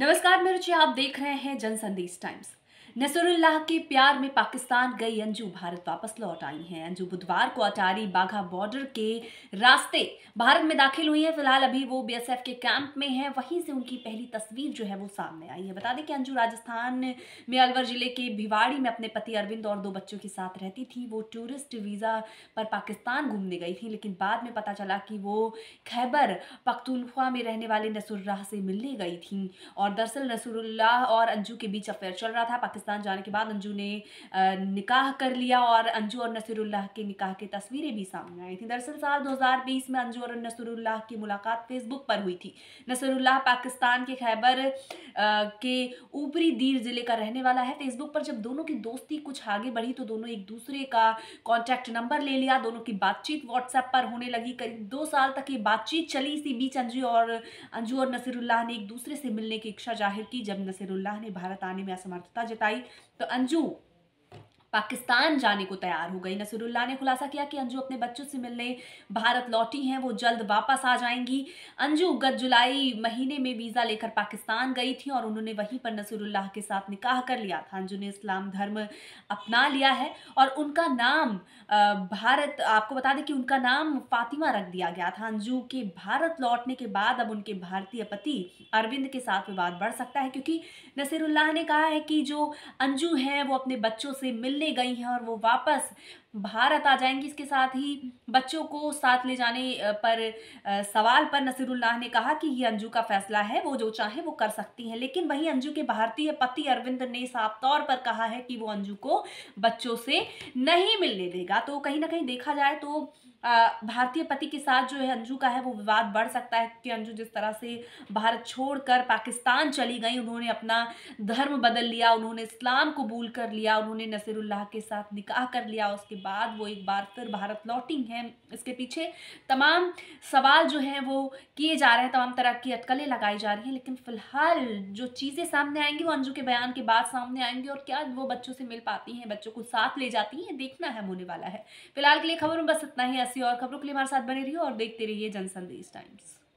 नमस्कार मैं रुचि आप देख रहे हैं जन संदेश टाइम्स नसरुल्लाह के प्यार में पाकिस्तान गई अंजू भारत वापस लौट आई हैं अंजू बुधवार को अटारी बाघा बॉर्डर के रास्ते भारत में दाखिल हुई है फिलहाल अभी वो बीएसएफ के कैंप में है वहीं से उनकी पहली तस्वीर जो है वो सामने आई है बता दें कि अंजू राजस्थान में अलवर जिले के भिवाड़ी में अपने पति अरविंद और दो बच्चों के साथ रहती थी वो टूरिस्ट वीज़ा पर पाकिस्तान घूमने गई थी लेकिन बाद में पता चला कि वो खैबर पख्तूनख्वा में रहने वाले नसरुल्लाह से मिलने गई थी और दरअसल नसरुल्लाह और अंजू के बीच अफेयर चल रहा था पाकिस्तान जाने के बाद अंजू ने निकाह कर लिया और अंजू और नसरुल्लाह के निकाह की तस्वीरें भी सामने आई थी दरअसल साल 2020 में अंजू और नसरुल्लाह की मुलाकात फेसबुक पर हुई थी नसरुल्लाह पाकिस्तान के खैबर के ऊपरी दीर ज़िले का रहने वाला है फेसबुक पर जब दोनों की दोस्ती कुछ आगे बढ़ी तो दोनों एक दूसरे का कॉन्टैक्ट नंबर ले लिया दोनों की बातचीत व्हाट्सएप पर होने लगी करीब दो साल तक ये बातचीत चली इसी बीच अंजू और अंजू और नसरुल्लाह ने एक दूसरे से मिलने की इच्छा जाहिर की जब नसरुल्लाह ने भारत आने में असमर्थता जताई बताई तो अंजू पाकिस्तान जाने को तैयार हो गई नसरुल्ला ने खुलासा किया कि अंजू अपने बच्चों से मिलने भारत लौटी हैं वो जल्द वापस आ जाएंगी अंजू गत जुलाई महीने में वीज़ा लेकर पाकिस्तान गई थी और उन्होंने वहीं पर नसरुल्लाह के साथ निकाह कर लिया था अंजू ने इस्लाम धर्म अपना लिया है और उनका नाम भारत आपको बता दें कि उनका नाम फातिमा रख दिया गया था अंजू के भारत लौटने के बाद अब उनके भारतीय पति अरविंद के साथ विवाद बढ़ सकता है क्योंकि नसरुल्लाह ने कहा है कि जो अंजू हैं वो अपने बच्चों से मिल दिल्ली गई हैं और वो वापस भारत आ जाएंगी इसके साथ ही बच्चों को साथ ले जाने पर सवाल पर नसीरुल्लाह ने कहा कि ये अंजू का फैसला है वो जो चाहे वो कर सकती हैं लेकिन वहीं अंजू के भारतीय पति अरविंद ने साफ तौर पर कहा है कि वो अंजू को बच्चों से नहीं मिलने देगा तो कहीं ना कहीं देखा जाए तो भारतीय पति के साथ जो है अंजू का है वो विवाद बढ़ सकता है कि अंजू जिस तरह से भारत छोड़कर पाकिस्तान चली गई उन्होंने अपना धर्म बदल लिया उन्होंने इस्लाम कबूल कर लिया उन्होंने नसीरुल्लाह के साथ निकाह कर लिया उसके बाद बाद वो एक बार फिर भारत लौटी हैं इसके पीछे तमाम सवाल जो हैं वो किए जा रहे हैं तमाम तरह की अटकलें लगाई जा रही हैं लेकिन फ़िलहाल जो चीज़ें सामने आएंगी वो अंजू के बयान के बाद सामने आएंगी और क्या वो बच्चों से मिल पाती हैं बच्चों को साथ ले जाती हैं देखना है होने वाला है फिलहाल के लिए खबरों में बस इतना ही ऐसी और खबरों के लिए हमारे साथ बने रही और देखते रहिए जन टाइम्स